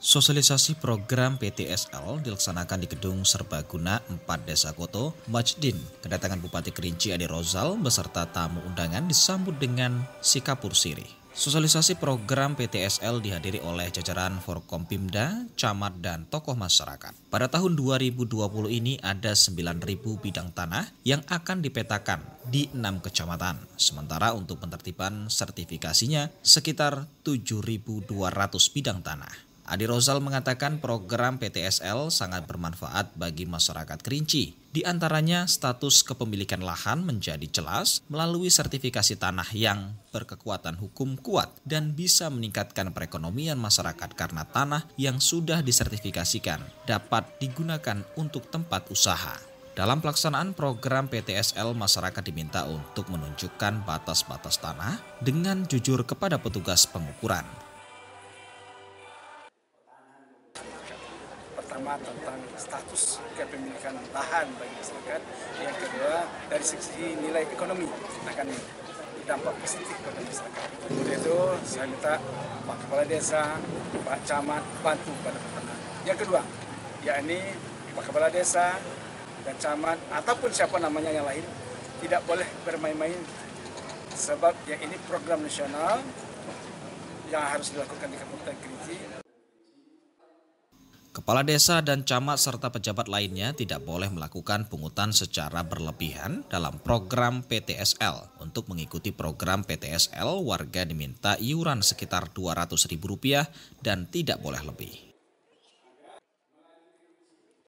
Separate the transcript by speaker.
Speaker 1: Sosialisasi program PTSL dilaksanakan di Gedung Serbaguna 4 Desa Koto, Majdin. Kedatangan Bupati Kerinci Ade Rozal beserta tamu undangan disambut dengan Sikapur Sirih. Sosialisasi program PTSL dihadiri oleh jajaran Forkompimda, camat, dan tokoh masyarakat. Pada tahun 2020 ini ada 9.000 bidang tanah yang akan dipetakan di enam kecamatan. Sementara untuk penertiban sertifikasinya sekitar 7.200 bidang tanah. Adi Rozal mengatakan program PTSL sangat bermanfaat bagi masyarakat Kerinci. Di antaranya status kepemilikan lahan menjadi jelas melalui sertifikasi tanah yang berkekuatan hukum kuat dan bisa meningkatkan perekonomian masyarakat karena tanah yang sudah disertifikasikan dapat digunakan untuk tempat usaha. Dalam pelaksanaan program PTSL, masyarakat diminta untuk menunjukkan batas-batas tanah dengan jujur kepada petugas pengukuran.
Speaker 2: pertama tentang status kepemilikan lahan bagi masyarakat, yang kedua dari segi nilai ekonomi akan dampak positif kepada masyarakat. Untuk itu saya minta Pak Kepala Desa, Pak Camat bantu pada pertanian. Yang kedua, yakni Pak Kepala Desa dan Camat ataupun siapa namanya yang lain tidak boleh bermain-main sebab ya ini program nasional yang harus dilakukan di Kabupaten Kerinci
Speaker 1: Kepala desa dan camat serta pejabat lainnya tidak boleh melakukan pungutan secara berlebihan dalam program PTSL. Untuk mengikuti program PTSL, warga diminta iuran sekitar Rp200.000 dan tidak boleh lebih.